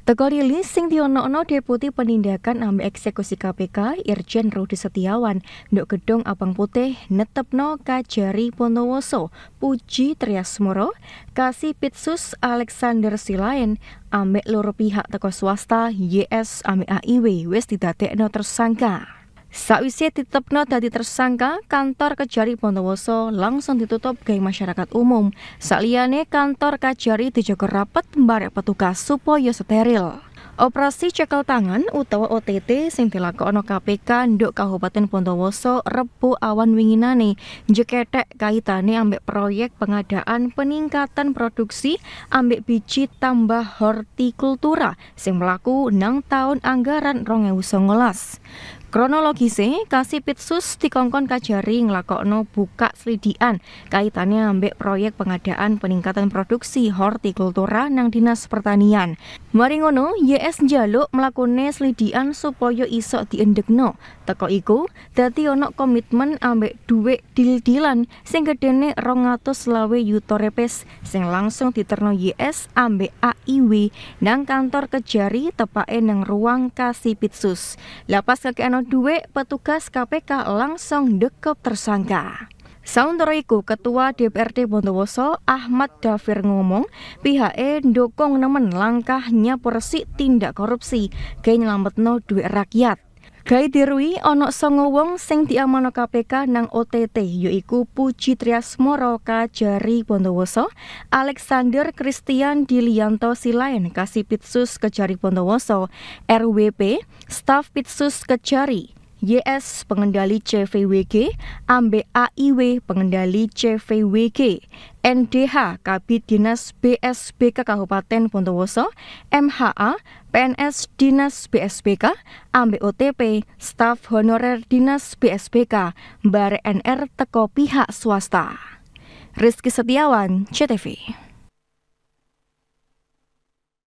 Tegori Lis sing diono-ono Deputi Penindakan Ambe Eksekusi KPK Irjen Rudi Setiawan nduk gedung Abang Putih netepno Kajari Pondowoso Puji Triasmoro Kasih Pitsus Alexander Silain Ambe loro pihak teko swasta YS Ambe AIW wis No tersangka. Sawise ditetapkan dadi tersangka, kantor Kejari Bondowoso langsung ditutup gay masyarakat umum. Saliyane kantor Kejari dijaga rapat barek petugas supaya steril. Operasi cekel tangan utawa OTT sing dilakokno KPK nduk Kabupaten Bondowoso Rebu awan winginane jeketek kaitane ambek proyek pengadaan peningkatan produksi ambek biji tambah hortikultura sing mlaku nang tahun anggaran 2019. Kronologise Kasipitsus dikongkon kajari nglakokno buka selidian kaitannya ambek proyek pengadaan peningkatan produksi hortikultura nang Dinas Pertanian. Mari ngono, YS Jaluk melakukan selidian supaya iso diendekno. Teko iku, dadi ono komitmen ambek duwe dil-dilan sing gedene 220 yuto repes sing langsung diterno YS ambek AIW nang kantor kejari tepake nang ruang kasih Kasipitsus. Lapas kekeano duwe petugas KPK langsung dekep tersangka. Sauntara iku Ketua DPRD Bondowoso Ahmad Dafir ngomong E ndokong nemen langkahnya porsi tindak korupsi gawe nyelametno duit rakyat. Gai dirui ono songo wong sing diamono KPK nang OTT yaiku Puji Moroka Jari Bondowoso, Alexander Christian Dilianto Silain Kasipitsus Kejari Bondowoso, RWP, staf Pitsus Kejari, YS pengendali CVWG, Ambe AIW pengendali CVWG, NDH Kabit Dinas BSBK Kabupaten Bondowoso, MHA PNS Dinas BSBK, Ambe OTP staf honorer Dinas BSBK, Bare NR teko pihak swasta. Rizky Setiawan, CTV.